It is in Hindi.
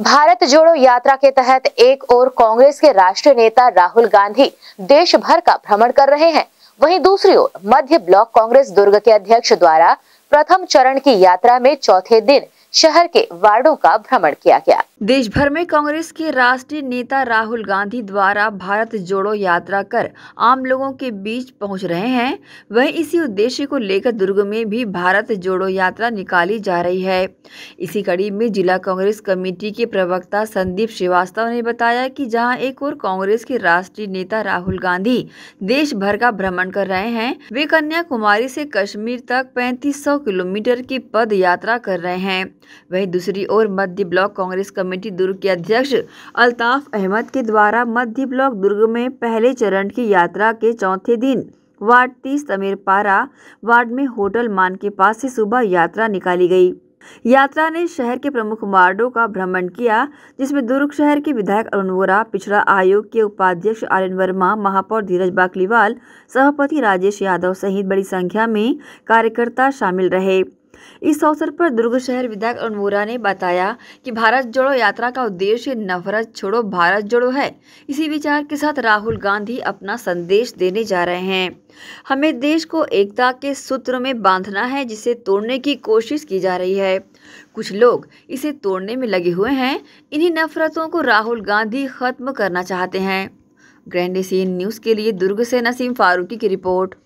भारत जोड़ो यात्रा के तहत एक ओर कांग्रेस के राष्ट्रीय नेता राहुल गांधी देश भर का भ्रमण कर रहे हैं वहीं दूसरी ओर मध्य ब्लॉक कांग्रेस दुर्ग के अध्यक्ष द्वारा प्रथम चरण की यात्रा में चौथे दिन शहर के वार्डों का भ्रमण किया गया देश भर में कांग्रेस के राष्ट्रीय नेता राहुल गांधी द्वारा भारत जोड़ो यात्रा कर आम लोगों के बीच पहुंच रहे हैं वहीं इसी उद्देश्य को लेकर दुर्ग में भी भारत जोड़ो यात्रा निकाली जा रही है इसी कड़ी में जिला कांग्रेस कमेटी के प्रवक्ता संदीप श्रीवास्तव ने बताया कि जहां एक और कांग्रेस के राष्ट्रीय नेता राहुल गांधी देश भर का भ्रमण कर रहे हैं वे कन्याकुमारी से कश्मीर तक पैंतीस सौ किलोमीटर की पद यात्रा कर रहे हैं वहीं दूसरी ओर मध्य ब्लॉक कांग्रेस कमेटी दुर्ग के अध्यक्ष अल्ताफ अहमद के द्वारा मध्य ब्लॉक दुर्ग में पहले चरण की यात्रा के चौथे दिन वार्ड तीस तमीरपारा वार्ड में होटल मान के पास से सुबह यात्रा निकाली गई यात्रा ने शहर के प्रमुख वार्डो का भ्रमण किया जिसमें दुर्ग शहर के विधायक अरुण वोरा पिछड़ा आयोग के उपाध्यक्ष आर्यन वर्मा महापौर धीरज बाकलीवाल सभापति राजेश यादव सहित बड़ी संख्या में कार्यकर्ता शामिल रहे इस अवसर पर दुर्ग शहर विधायक अनमोरा ने बताया कि भारत जोड़ो यात्रा का उद्देश्य नफरत छोड़ो भारत जोड़ो है इसी विचार के साथ राहुल गांधी अपना संदेश देने जा रहे हैं हमें देश को एकता के सूत्र में बांधना है जिसे तोड़ने की कोशिश की जा रही है कुछ लोग इसे तोड़ने में लगे हुए हैं इन्हीं नफरतों को राहुल गांधी खत्म करना चाहते हैं ग्रैंड न्यूज़ के लिए दुर्ग से नसीम फारूकी की रिपोर्ट